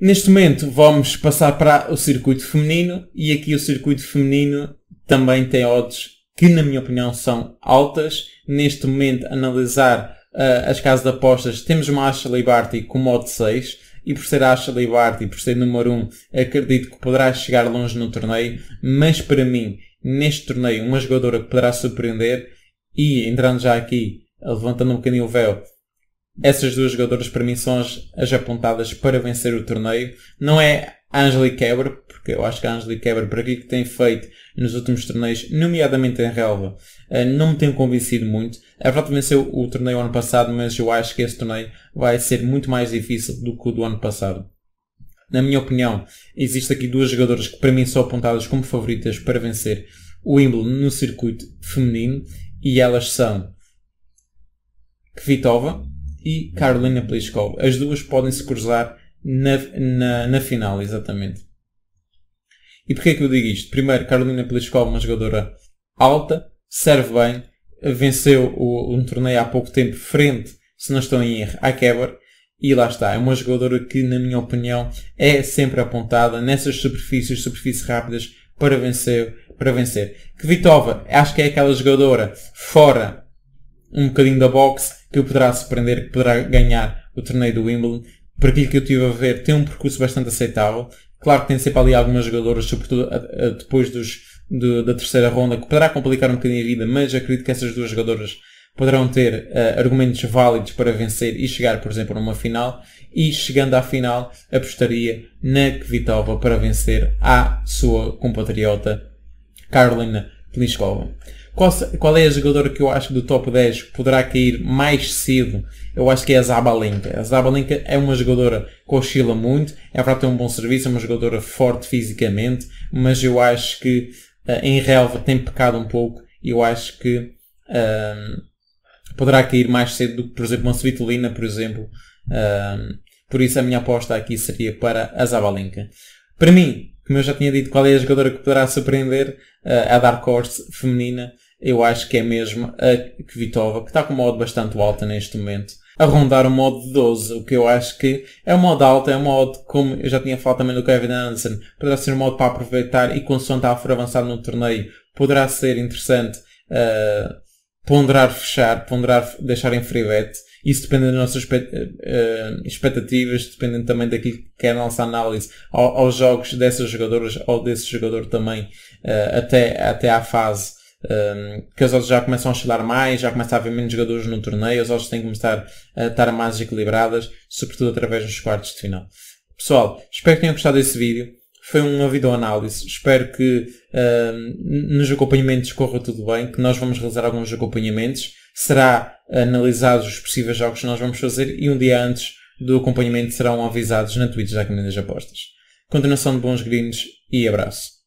Neste momento vamos passar para o circuito feminino e aqui o circuito feminino também tem odds que na minha opinião são altas. Neste momento analisar uh, as casas de apostas temos uma Ashley Barty com mod 6 e por ser Ashley Barty, por ser número 1, acredito que poderá chegar longe no torneio, mas para mim, neste torneio, uma jogadora que poderá surpreender e entrando já aqui, levantando um bocadinho o véu, essas duas jogadoras para mim são as, as apontadas para vencer o torneio. Não é a Angelique Quebra, porque eu acho que a Angelique Quebra, para aquilo que tem feito nos últimos torneios, nomeadamente em relva, eh, não me tem convencido muito. A verdade venceu o torneio ano passado, mas eu acho que esse torneio vai ser muito mais difícil do que o do ano passado. Na minha opinião, existem aqui duas jogadoras que para mim são apontadas como favoritas para vencer o Wimbledon no circuito feminino e elas são Kvitova, e Carolina Pliskova. As duas podem se cruzar na, na, na final, exatamente. E porquê é que eu digo isto? Primeiro, Carolina Pliskova, é uma jogadora alta, serve bem, venceu o, um torneio há pouco tempo frente, se não estou em erro, à Keber. E lá está, é uma jogadora que, na minha opinião, é sempre apontada nessas superfícies, superfícies rápidas, para vencer. Para vencer. Kvitova, acho que é aquela jogadora fora um bocadinho da boxe, que o poderá surpreender, que poderá ganhar o torneio do Wimbledon. Por aquilo que eu estive a ver, tem um percurso bastante aceitável. Claro que tem sempre ali algumas jogadoras, sobretudo a, a, depois dos, do, da terceira ronda, que poderá complicar um bocadinho a vida, mas acredito que essas duas jogadoras poderão ter uh, argumentos válidos para vencer e chegar, por exemplo, numa final. E chegando à final, apostaria na Kvitova para vencer a sua compatriota Carolina de Qual, qual é a jogadora que eu acho do top 10 poderá cair mais cedo? Eu acho que é a Zabalenka. A Zabalenka é uma jogadora que oscila muito, é para ter um bom serviço, é uma jogadora forte fisicamente, mas eu acho que uh, em relva tem pecado um pouco e eu acho que uh, poderá cair mais cedo do que, por exemplo, uma Svitolina, por exemplo. Uh, por isso a minha aposta aqui seria para a Zabalenka. Para mim, como eu já tinha dito, qual é a jogadora que poderá surpreender uh, eh, a Dark Horse feminina, eu acho que é mesmo a Kvitova, que está com um modo bastante alta neste momento, a rondar o modo de 12, o que eu acho que é um modo alta, é um modo como eu já tinha falado também do Kevin Anderson, poderá ser um modo para aproveitar e com o for avançado no torneio, poderá ser interessante uh, ponderar fechar, ponderar deixar em free bet, isso depende das nossas eh, eh, expectativas, dependendo também daquilo que é a nossa análise aos jogos dessas jogadoras ou desse jogador também, eh, até, até à fase um, que os odds já começam a oscilar mais, já começa a haver menos jogadores no torneio, as odds têm que começar a estar mais equilibradas, sobretudo através dos quartos de final. Pessoal, espero que tenham gostado desse vídeo. Foi uma videoanálise. Espero que um, nos acompanhamentos corra tudo bem, que nós vamos realizar alguns acompanhamentos será analisados os possíveis jogos que nós vamos fazer e um dia antes do acompanhamento serão avisados na Twitch da Academia das Apostas. Continuação de bons greens e abraço.